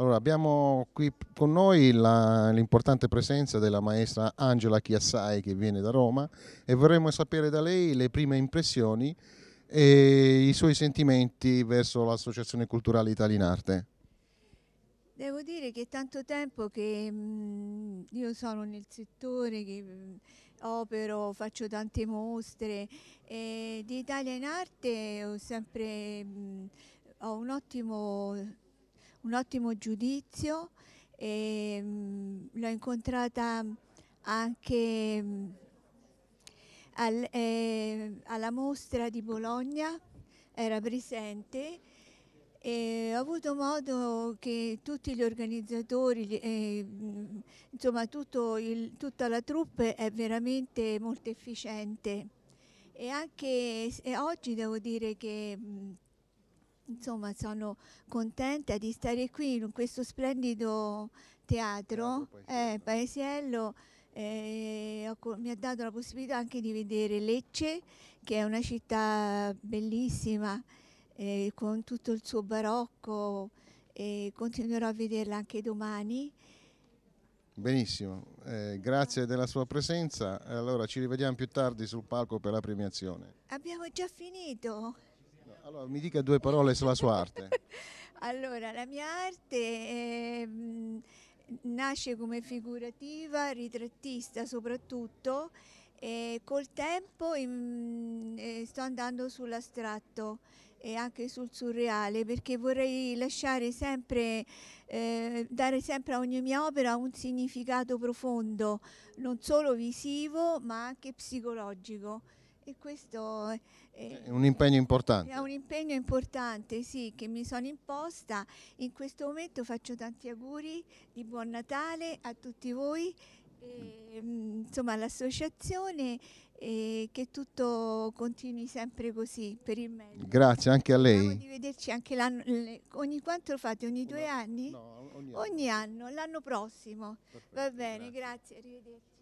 Allora, abbiamo qui con noi la, l'importante presenza della maestra Angela Chiassai che viene da Roma e vorremmo sapere da lei le prime impressioni e i suoi sentimenti verso l'Associazione Culturale Italia in Arte. Devo dire che è tanto tempo che mh, mm, io sono nel settore, che mh, mm, opero, faccio tante mostre e di Italia in Arte ho sempre mh, mm, ho un ottimo un ottimo giudizio. E, mm, l'ho incontrata anche mm, al, eh, alla mostra di Bologna, era presente e ho avuto modo che tutti gli organizzatori, eh, mm, insomma il, tutta la troupe è veramente molto efficiente e anche e eh, oggi devo dire che mh, insomma sono contenta di stare qui in questo splendido teatro, eh, Paesiello, eh, mi ha dato la possibilità anche di vedere Lecce, che è una città bellissima, eh, con tutto il suo barocco, e continuerò a vederla anche domani. Benissimo, eh, grazie della sua presenza. Allora ci rivediamo più tardi sul palco per la premiazione. Abbiamo già finito. Allora, mi dica due parole sulla sua arte. allora, la mia arte è, ehm, nasce come figurativa, ritrattista soprattutto, e col tempo in, eh, sto andando sull'astratto e anche sul surreale perché vorrei lasciare sempre, eh, dare sempre a ogni mia opera un significato profondo, non solo visivo ma anche psicologico. E questo è, è un impegno importante. È un impegno importante, sì, che mi sono imposta. In questo momento faccio tanti auguri di buon Natale a tutti voi, e, ehm, insomma all'associazione e che tutto continui sempre così per il meglio. Grazie anche a lei. Speriamo di vederci anche l'anno, ogni quanto lo fate? Ogni due no, anni? No, ogni, ogni anno. anno l'anno prossimo. Perfetto, Va bene, grazie, grazie arrivederci.